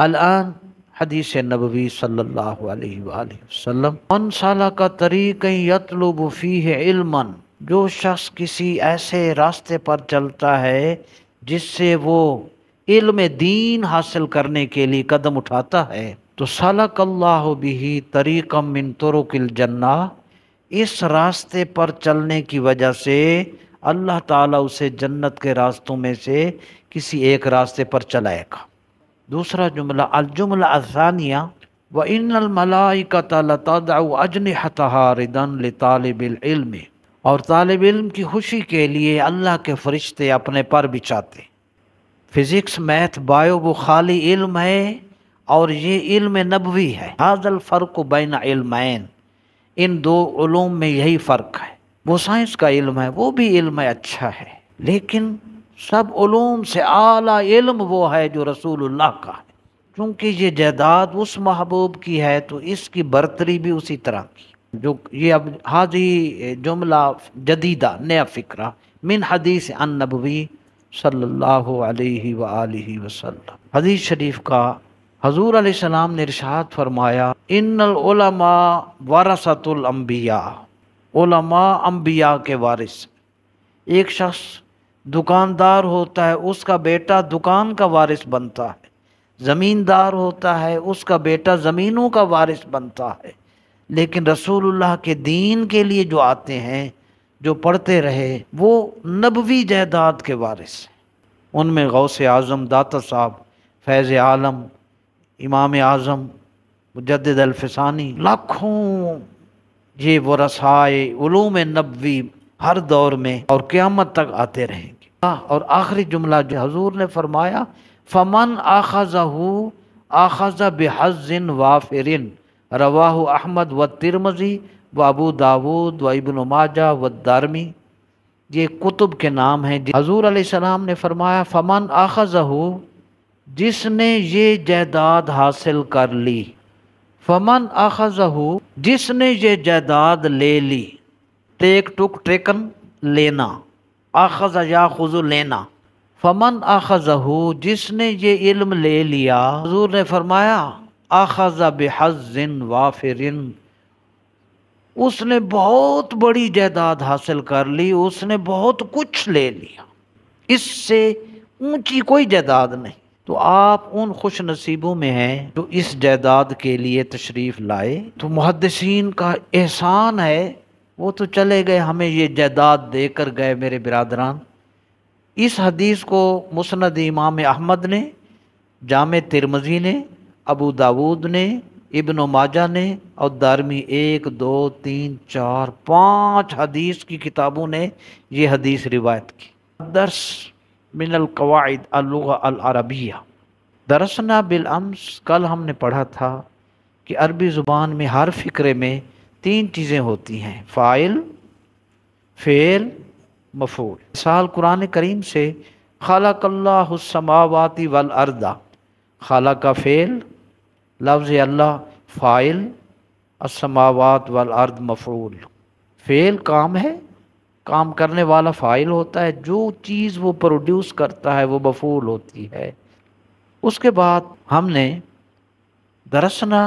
الان حدیث نبوی صلی اللہ علیہ وآلہ وسلم من سالہ کا طریق یطلب فیہ علما جو شخص کسی ایسے راستے پر چلتا ہے جس سے وہ علم دین حاصل کرنے کے لئے قدم اٹھاتا ہے تو سالک اللہ بھی طریقا من طرق الجنہ اس راستے پر چلنے کی وجہ سے اللہ تعالیٰ اسے جنت کے راستوں میں سے کسی ایک راستے پر چلائے گا دوسرا جملہ الجملہ الثانیہ وَإِنَّ الْمَلَائِكَةَ لَتَدْعُ أَجْنِحَتَهَا رِدًا لِطَالِبِ العلم اور طالب علم کی خوشی کے لیے اللہ کے فرشتے اپنے پر بچھاتے فزکس میتھ بایو وہ خالی علم ہے اور یہ علم نبوی ہے حاض الفرق بین علمین ان دو علوم میں یہی فرق ہے وہ سائنس کا علم ہے وہ بھی علم اچھا ہے لیکن سب علوم سے اعلی علم وہ ہے جو رسول اللہ کا ہے چونکہ یہ جائیداد اس محبوب کی ہے تو اس کی برتری بھی اسی طرح کی جو یہ اب حاضی جملہ جدیدہ نیا فکرہ من حدیث ان نبوی صلی اللہ علیہ وسلم حدیث شریف کا حضور علیہ السلام نے ارشاد فرمایا ان العلماء ورثت الانبیاء علماء انبیاء کے وارث ایک شخص دکاندار ہوتا ہے اس کا بیٹا دکان کا وارث بنتا ہے زمیندار ہوتا ہے اس کا بیٹا زمینوں کا وارث بنتا ہے لیکن رسول اللہ کے دین کے لیے جو آتے ہیں جو پڑھتے رہے وہ نبوی جائیداد کے وارث ہیں ان میں غوث اعظم داتا صاحب فیض عالم امام اعظم مجدد الفسانی لاکھوں یہ ورثائے علوم نبوی ہر دور میں اور قیامت تک آتے رہیں گے ہاں، اور آخری جملہ جو حضور نے فرمایا فمن آخذہ آخذہ بزن وافرن رواہ احمد و ترمزی و ابو داود و ابن ماجہ و دارمی یہ کتب کے نام ہیں حضور علیہ السلام نے فرمایا فمن آخذہ جس نے یہ جائیداد حاصل کر لی فمن آخذہ جس نے یہ جائیداد لے لی ٹیک ٹک لینا آخذ یا لینا فمن جس نے یہ علم لے لیا حضور نے فرمایا آخذ اس نے بہت بڑی جائیداد حاصل کر لی اس نے بہت کچھ لے لیا اس سے اونچی کوئی جائیداد نہیں تو آپ ان خوش نصیبوں میں ہیں جو اس جائیداد کے لیے تشریف لائے تو محدثین کا احسان ہے وہ تو چلے گئے ہمیں یہ جائیداد دے کر گئے میرے برادران اس حدیث کو مسند امام احمد نے جامع ترمزی نے ابو داود نے ابن و ماجہ نے اور دارمی ایک دو تین چار پانچ حدیث کی کتابوں نے یہ حدیث روایت کی درس من القواعد اللغہ العربیہ درسنا بالامس کل ہم نے پڑھا تھا کہ عربی زبان میں ہر فکرے میں تین چیزیں ہوتی ہیں فائل فعل مفعول مثال قرآن کریم سے خلق اللہ السماوات والارض خلق خالہ کا فعل لفظ اللہ فائل السماوات والارض مفعول فعل کام ہے کام کرنے والا فائل ہوتا ہے جو چیز وہ پروڈیوس کرتا ہے وہ مفعول ہوتی ہے اس کے بعد ہم نے درسنا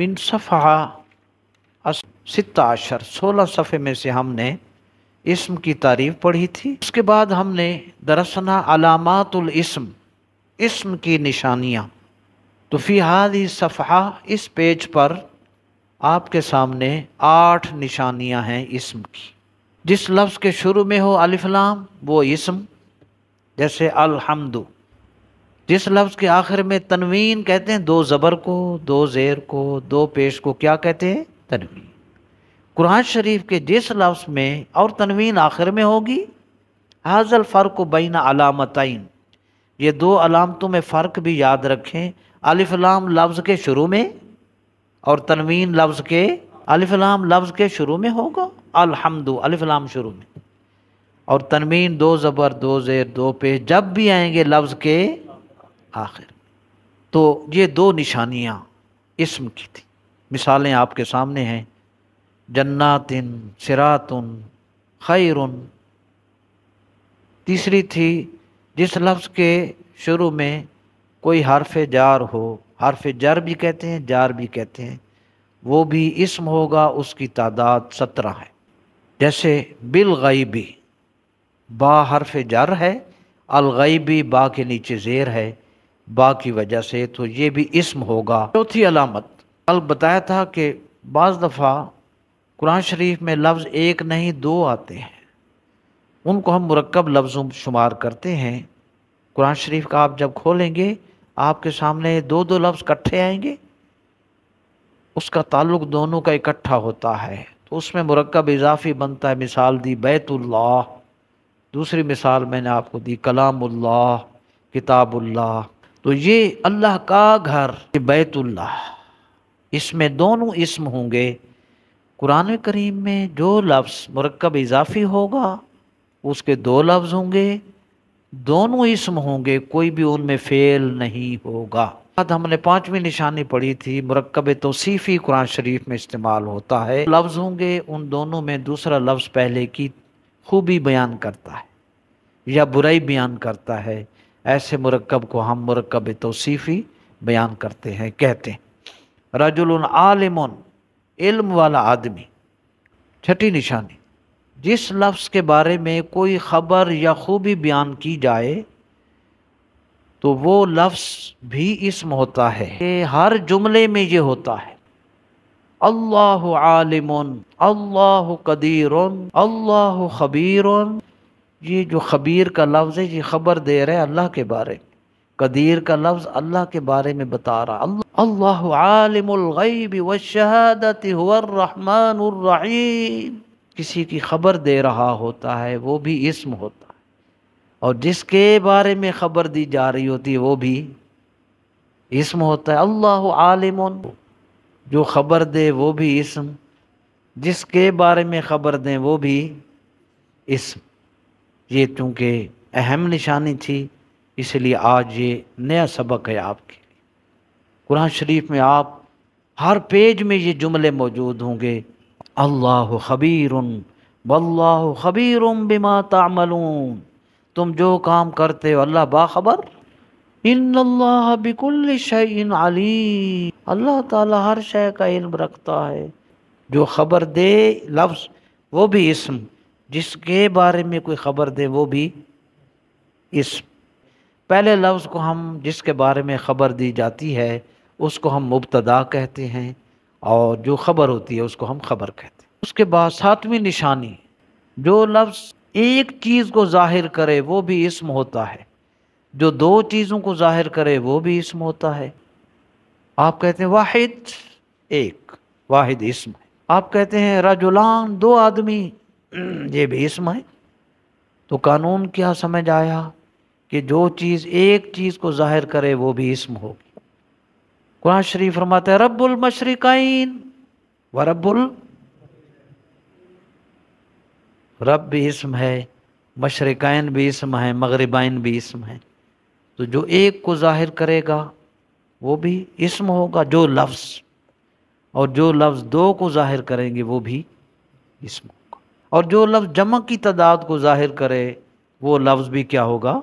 من صفحہ ستہ عشر سولہ صفحے میں سے ہم نے اسم کی تعریف پڑھی تھی اس کے بعد ہم نے درسنا علامات الاسم اسم کی نشانیاں تو فی حالی صفحہ اس پیج پر آپ کے سامنے آٹھ نشانیاں ہیں اسم کی جس لفظ کے شروع میں ہو الفلام وہ اسم جیسے الحمد جس لفظ کے آخر میں تنوین کہتے ہیں دو زبر کو دو زیر کو دو پیش کو کیا کہتے ہیں تنوین قرآن شریف کے جس لفظ میں اور تنوین آخر میں ہوگی حاضل فرق و بین علامتین یہ دو علامتوں میں فرق بھی یاد رکھیں لام لفظ کے شروع میں اور تنوین لفظ کے لام لفظ کے شروع میں ہوگا الحمد لام شروع میں اور تنوین دو زبر دو زیر دو پہ جب بھی آئیں گے لفظ کے آخر تو یہ دو نشانیاں اسم کی تھیں مثالیں آپ کے سامنے ہیں جناتن سراتن خیرن تیسری تھی جس لفظ کے شروع میں کوئی حرف جار ہو حرف جر بھی کہتے ہیں جار بھی کہتے ہیں وہ بھی اسم ہوگا اس کی تعداد سترہ ہے جیسے بالغیبی با حرف جر ہے الغیبی با کے نیچے زیر ہے با کی وجہ سے تو یہ بھی اسم ہوگا چوتھی علامت کل بتایا تھا کہ بعض دفعہ قرآن شریف میں لفظ ایک نہیں دو آتے ہیں ان کو ہم مرکب لفظوں شمار کرتے ہیں قرآن شریف کا آپ جب کھولیں گے آپ کے سامنے دو دو لفظ کٹھے آئیں گے اس کا تعلق دونوں کا اکٹھا ہوتا ہے تو اس میں مرکب اضافی بنتا ہے مثال دی بیت اللہ دوسری مثال میں نے آپ کو دی کلام اللہ کتاب اللہ تو یہ اللہ کا گھر بیت اللہ اس میں دونوں اسم ہوں گے قرآن کریم میں جو لفظ مرکب اضافی ہوگا اس کے دو لفظ ہوں گے دونوں اسم ہوں گے کوئی بھی ان میں فیل نہیں ہوگا بعد ہم نے پانچویں نشانی پڑھی تھی مرکب توصیفی قرآن شریف میں استعمال ہوتا ہے لفظ ہوں گے ان دونوں میں دوسرا لفظ پہلے کی خوبی بیان کرتا ہے یا برائی بیان کرتا ہے ایسے مرکب کو ہم مرکب توصیفی بیان کرتے ہیں کہتے ہیں رجل العالمن علم والا آدمی چھٹی نشانی جس لفظ کے بارے میں کوئی خبر یا خوبی بیان کی جائے تو وہ لفظ بھی اسم ہوتا ہے ہر جملے میں یہ ہوتا ہے اللہ عالم اللہ قدیر اللہ خبیر یہ جو خبیر کا لفظ ہے یہ خبر دے رہے اللہ کے بارے میں قدیر کا لفظ اللہ کے بارے میں بتا رہا اللہ اللہ عالم هو الرحمن الرحیم کسی کی خبر دے رہا ہوتا ہے وہ بھی اسم ہوتا ہے اور جس کے بارے میں خبر دی جا رہی ہوتی ہے وہ بھی اسم ہوتا ہے اللہ عالم جو خبر دے وہ بھی اسم جس کے بارے میں خبر دیں وہ بھی اسم یہ چونکہ اہم نشانی تھی اس لیے آج یہ نیا سبق ہے آپ کے قرآن شریف میں آپ ہر پیج میں یہ جملے موجود ہوں گے اللہ خبیر خبیر بما تعملون تم جو کام کرتے ہو اللہ باخبر ان اللہ بکل علی اللہ تعالیٰ ہر شے کا علم رکھتا ہے جو خبر دے لفظ وہ بھی اسم جس کے بارے میں کوئی خبر دے وہ بھی اسم پہلے لفظ کو ہم جس کے بارے میں خبر دی جاتی ہے اس کو ہم مبتدا کہتے ہیں اور جو خبر ہوتی ہے اس کو ہم خبر کہتے ہیں اس کے بعد ساتویں نشانی جو لفظ ایک چیز کو ظاہر کرے وہ بھی اسم ہوتا ہے جو دو چیزوں کو ظاہر کرے وہ بھی اسم ہوتا ہے آپ کہتے ہیں واحد ایک واحد اسم ہے آپ کہتے ہیں رجلان دو آدمی یہ بھی اسم ہے تو قانون کیا سمجھ آیا کہ جو چیز ایک چیز کو ظاہر کرے وہ بھی اسم ہوگی قرآن شریف فرماتا ہے رب المشرقین و رب ال رب بھی اسم ہے مشرقین بھی اسم ہے مغربائن بھی اسم ہے تو جو ایک کو ظاہر کرے گا وہ بھی اسم ہوگا جو لفظ اور جو لفظ دو کو ظاہر کریں گے وہ بھی اسم ہوگا اور جو لفظ جمع کی تعداد کو ظاہر کرے وہ لفظ بھی کیا ہوگا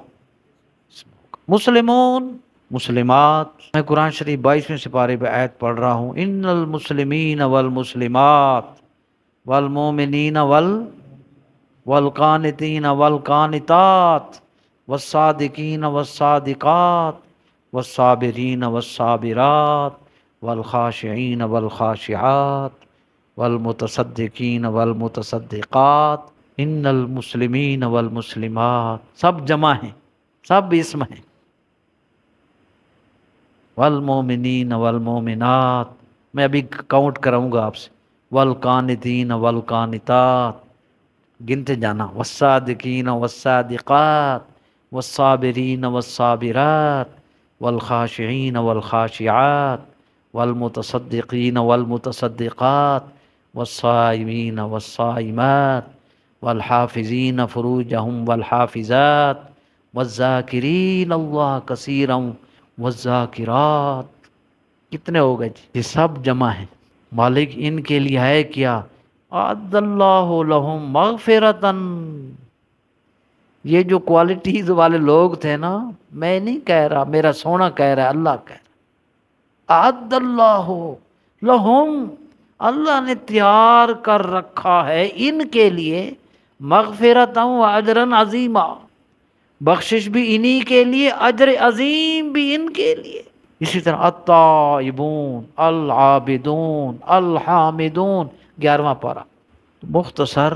مسلمون مسلمات میں قرآن شریف بائیسویں پہ عید پڑھ رہا ہوں ان المسلمین والمسلمات والمومنین وال والقانتین والقانتات والصادقین والصادقات والصابرین والصابرات والخاشعین والخاشعات والمتصدقین والمتصدقات ان المسلمین والمسلمات سب جمع ہیں سب اسم ہیں والمؤمنين والمومنات میں ابھی کاؤنٹ کراؤں گا آپ سے والقانتین والقانتات گنتے جانا والصادقین والصادقات والصابرین والصابرات والخاشعین والخاشعات والمتصدقین والمتصدقات والصائمين والصائمات والحافظين فروجهم والحافظات والذاكرين الله كثيرا وزاکرات کتنے ہو جی یہ سب جمع ہیں مالک ان کے لیے ہے کیا عد اللہ لہم مغفرتن یہ جو کوالٹیز والے لوگ تھے نا میں نہیں کہہ رہا میرا سونا کہہ رہا ہے اللہ کہہ رہا عد اللہ لہم اللہ نے تیار کر رکھا ہے ان کے لیے و عجرن عظیمہ بخشش بھی انہی کے لیے اجر عظیم بھی ان کے لیے اسی طرح الطائبون العابدون الحامدون گیارہواں پارا مختصر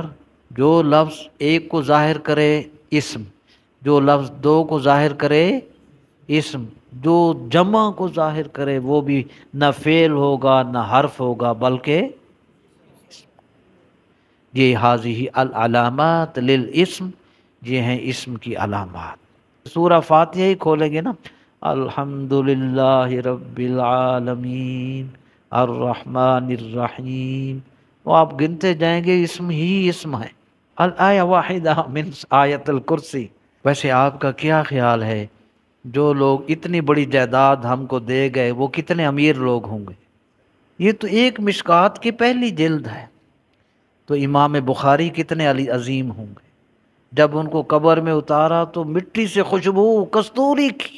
جو لفظ ایک کو ظاہر کرے اسم جو لفظ دو کو ظاہر کرے اسم جو جمع کو ظاہر کرے وہ بھی نہ فیل ہوگا نہ حرف ہوگا بلکہ یہ حاضی العلامات للاسم یہ ہیں اسم کی علامات سورہ فاتحہ ہی کھولیں گے نا الحمدللہ رب العالمین الرحمن الرحیم وہ آپ گنتے جائیں گے اسم ہی اسم ہے الآیہ واحدہ من آیت الکرسی ویسے آپ کا کیا خیال ہے جو لوگ اتنی بڑی جائیداد ہم کو دے گئے وہ کتنے امیر لوگ ہوں گے یہ تو ایک مشکات کی پہلی جلد ہے تو امام بخاری کتنے علی عظیم ہوں گے جب ان کو قبر میں اتارا تو مٹی سے خوشبو کستوری کی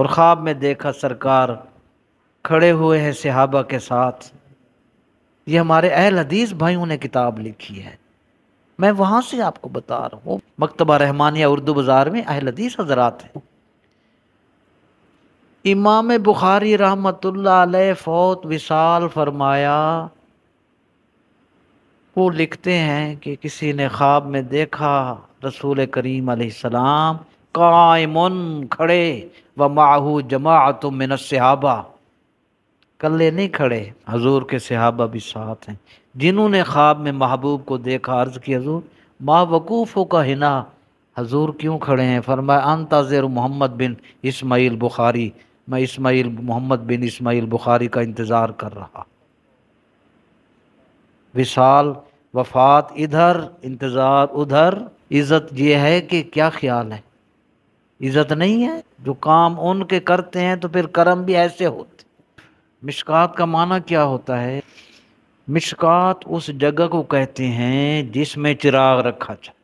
اور خواب میں دیکھا سرکار کھڑے ہوئے ہیں صحابہ کے ساتھ یہ ہمارے اہل حدیث بھائیوں نے کتاب لکھی ہے میں وہاں سے آپ کو بتا رہا ہوں مکتبہ رحمانیہ اردو بازار میں اہل حدیث حضرات ہیں امام بخاری رحمت اللہ علیہ فوت وصال فرمایا وہ لکھتے ہیں کہ کسی نے خواب میں دیکھا رسول کریم علیہ السلام قائم کھڑے و ماہو جماعت من صحابہ کلے نہیں کھڑے حضور کے صحابہ بھی ساتھ ہیں جنہوں نے خواب میں محبوب کو دیکھا عرض کی حضور ما وقوفوں کا ہنا حضور کیوں کھڑے ہیں فرمایا انتظر محمد بن اسماعیل بخاری میں اسماعیل محمد بن اسماعیل بخاری کا انتظار کر رہا وصال وفات ادھر انتظار ادھر عزت یہ ہے کہ کیا خیال ہے عزت نہیں ہے جو کام ان کے کرتے ہیں تو پھر کرم بھی ایسے ہوتے مشکات کا معنی کیا ہوتا ہے مشکات اس جگہ کو کہتے ہیں جس میں چراغ رکھا جائے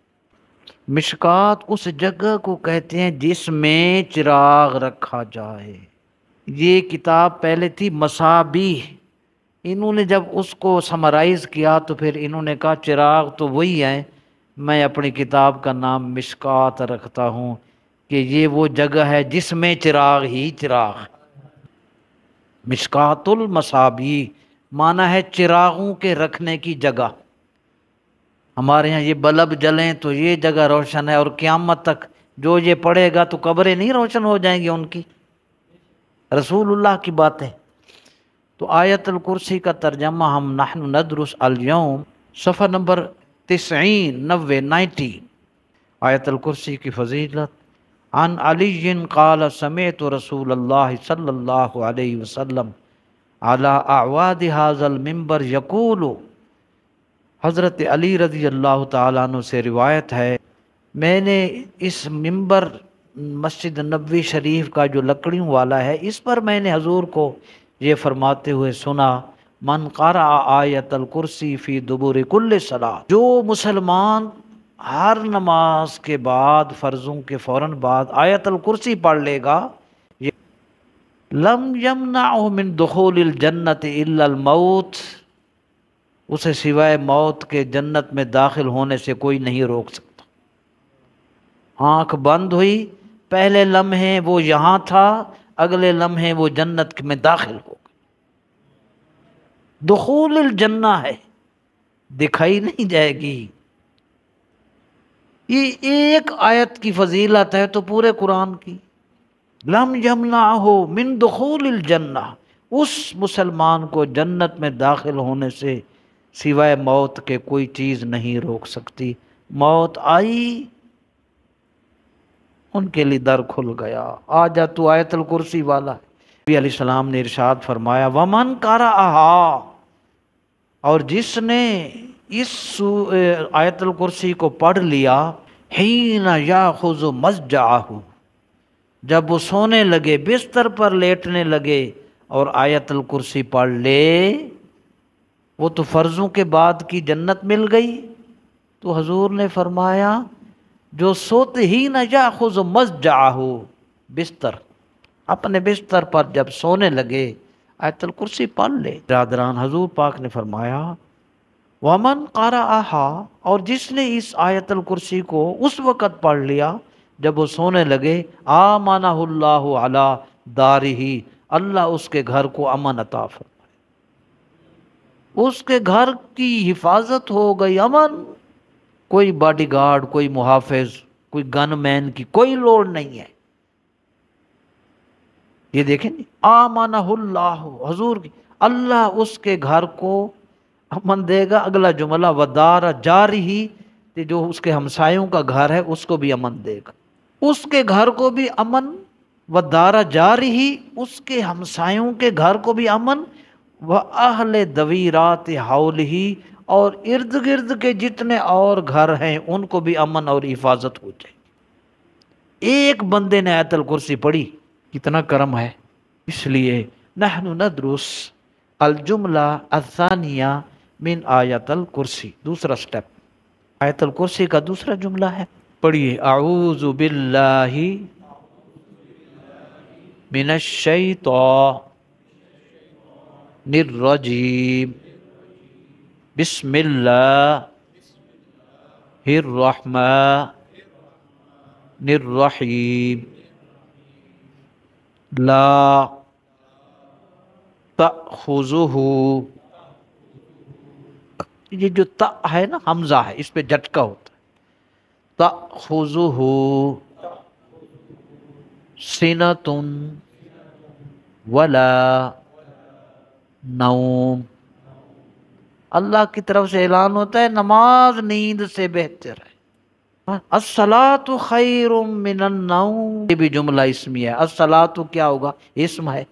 مشکات اس جگہ کو کہتے ہیں جس میں چراغ رکھا جائے یہ کتاب پہلے تھی مسابی انہوں نے جب اس کو سمرائز کیا تو پھر انہوں نے کہا چراغ تو وہی ہے میں اپنی کتاب کا نام مشکات رکھتا ہوں کہ یہ وہ جگہ ہے جس میں چراغ ہی چراغ مشکات المصابی معنی ہے چراغوں کے رکھنے کی جگہ ہمارے یہاں یہ بلب جلیں تو یہ جگہ روشن ہے اور قیامت تک جو یہ پڑھے گا تو قبریں نہیں روشن ہو جائیں گے ان کی رسول اللہ کی بات ہے تو آیت الکرسی کا ترجمہ ہم نحن ندرس الیوم صفحہ نمبر تسعین نوے نائٹی آیت الکرسی کی فضیلت عن علی قال سمیت رسول اللہ صلی اللہ علیہ وسلم علی اعواد حاضل المنبر یقول حضرت علی رضی اللہ تعالیٰ عنہ سے روایت ہے میں نے اس ممبر مسجد نبوی شریف کا جو لکڑیوں والا ہے اس پر میں نے حضور کو یہ فرماتے ہوئے سنا من قرع آیت ال فی دبور کل صلاح جو مسلمان ہر نماز کے بعد فرضوں کے فوراً بعد آیت ال پڑھ لے گا لم من دخول الجنت الا الموت اسے سوائے موت کے جنت میں داخل ہونے سے کوئی نہیں روک سکتا آنکھ بند ہوئی پہلے لمحے وہ یہاں تھا اگلے لمحے وہ جنت میں داخل ہو دخول الجنہ ہے دکھائی نہیں جائے گی یہ ایک آیت کی فضیلت ہے تو پورے قرآن کی لم یمنا ہو من دخول الجنہ اس مسلمان کو جنت میں داخل ہونے سے سوائے موت کے کوئی چیز نہیں روک سکتی موت آئی ان کے لیے در کھل گیا آ جا تو آیت الکرسی والا ہے نبی علیہ السلام نے ارشاد فرمایا ومن کارا اور جس نے اس آیت الکرسی کو پڑھ لیا ہی نہ خز و جب وہ سونے لگے بستر پر لیٹنے لگے اور آیت الکرسی پڑھ لے وہ تو فرضوں کے بعد کی جنت مل گئی تو حضور نے فرمایا جو سوتے ہی نہ یا خز و بستر اپنے بستر پر جب سونے لگے آیت الکرسی پڑھ لے برادران حضور پاک نے فرمایا ومن قارا آہا اور جس نے اس آیت الکرسی کو اس وقت پڑھ لیا جب وہ سونے لگے آ مانا اللہ علی داری اللہ اس کے گھر کو امن عطا فرمائے اس کے گھر کی حفاظت ہو گئی امن کوئی باڈی گارڈ کوئی محافظ کوئی گن مین کی کوئی لوڑ نہیں ہے یہ دیکھیں جی، آمانہ اللہ حضور کی اللہ اس کے گھر کو امن دے گا اگلا جملہ ودار جاری ہی جو اس کے ہمسایوں کا گھر ہے اس کو بھی امن دے گا اس کے گھر کو بھی امن و دارا ہی اس کے ہمسایوں کے گھر کو بھی امن و اہل دویرات حول ہاؤل ہی اور ارد گرد کے جتنے اور گھر ہیں ان کو بھی امن اور حفاظت ہو جائے ایک بندے نے آیت الکرسی پڑھی کتنا کرم ہے اس لیے نحن ندرس الجملہ الثانیہ من آیت الکرسی دوسرا سٹیپ آیت الکرسی کا دوسرا جملہ ہے پڑھیے باللہ من الشیطان الرجیم بسم اللہ الرحمن الرحیم لا تجوہ یہ جو تا ہے نا حمزہ ہے اس پہ جھٹکا ہوتا ہے ت سنتن ولا نوم اللہ کی طرف سے اعلان ہوتا ہے نماز نیند سے بہتر ہے خیر من النوم یہ بھی جملہ اسمی ہے السلاۃ کیا ہوگا اسم ہے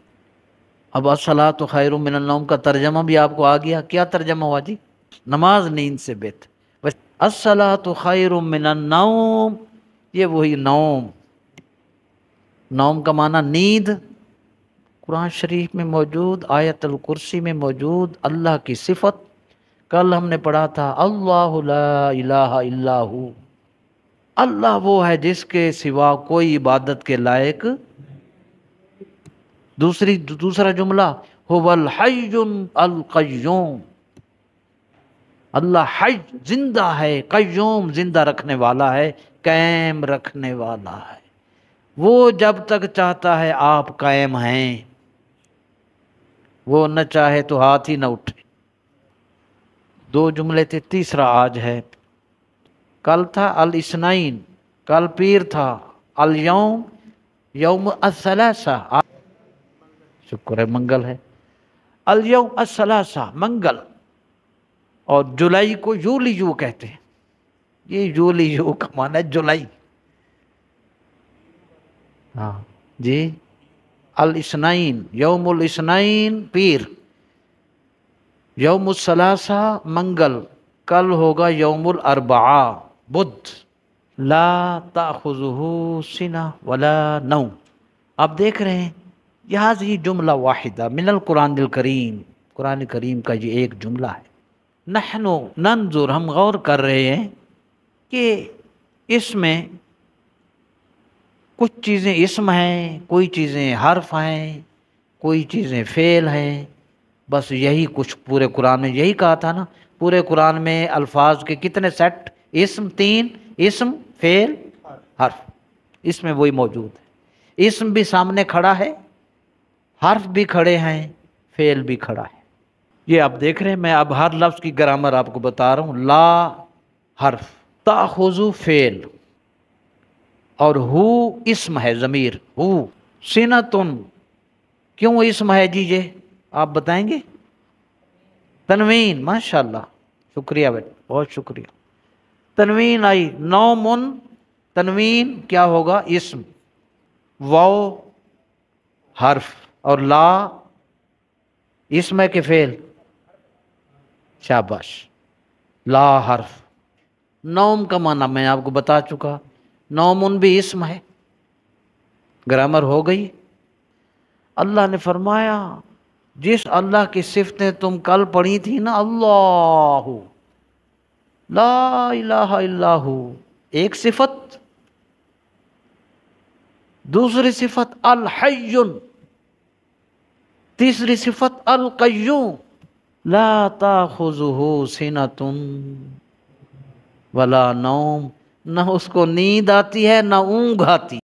اب السلات خیر من النوم کا ترجمہ بھی آپ کو آ گیا کیا ترجمہ ہوا جی نماز نیند سے السلات خیر من خیر یہ وہی نوم نوم کا معنی نیند قرآن شریف میں موجود آیت الکرسی میں موجود اللہ کی صفت کل ہم نے پڑھا تھا اللہ لا الہ الا ہوں اللہ وہ ہے جس کے سوا کوئی عبادت کے لائق دوسری دوسرا جملہ الحی القیوم اللہ حج زندہ زندہ ہے قیوم رکھنے والا ہے قائم رکھنے والا ہے وہ جب تک چاہتا ہے آپ قائم ہیں وہ نہ چاہے تو ہاتھ ہی نہ اٹھے دو جملے تھے تیسرا آج ہے کل تھا الاسنائین کل پیر تھا الیوم یوم الثلاثہ شکر ہے منگل ہے الیوم الثلاثہ منگل اور جولائی کو یولی یو کہتے ہیں یہ یولی یو کا معنی ہے جولائی ہاں جی الاسنائین یوم الاسنائین پیر یوم الصلاح منگل کل ہوگا یوم الاربعہ بدھ لا تاخذہ سنہ ولا نو آپ دیکھ رہے ہیں ہی جملہ واحدہ من القرآن دل کریم کریم کا یہ ایک جملہ ہے نحنو ننظر ہم غور کر رہے ہیں کہ اس میں کچھ چیزیں اسم ہیں کوئی چیزیں حرف ہیں کوئی چیزیں فعل ہیں بس یہی کچھ پورے قرآن میں یہی کہا تھا نا پورے قرآن میں الفاظ کے کتنے سیٹ اسم تین اسم فیل حرف اس میں وہی موجود ہے اسم بھی سامنے کھڑا ہے حرف بھی کھڑے ہیں فیل بھی کھڑا ہے یہ آپ دیکھ رہے ہیں میں اب ہر لفظ کی گرامر آپ کو بتا رہا ہوں لا حرف تاخذو فیل اور ہو اسم ہے ضمیر ہو سنتن کیوں اسم ہے جی جے آپ بتائیں گے تنوین ماشاءاللہ شکریہ بیٹا بہت شکریہ تنوین آئی نومن تنوین کیا ہوگا اسم واؤ حرف اور لا اسم ہے کہ فیل شاباش لا حرف نوم کا معنی میں آپ کو بتا چکا نومن بھی اسم ہے گرامر ہو گئی اللہ نے فرمایا جس اللہ کی صفتیں تم کل پڑھی تھی نا اللہ لا الہ الا ہو ایک صفت دوسری صفت الحی تیسری صفت القیوم لا تاخذہ سنت ولا نوم نہ اس کو نیند آتی ہے نہ اونگ آتی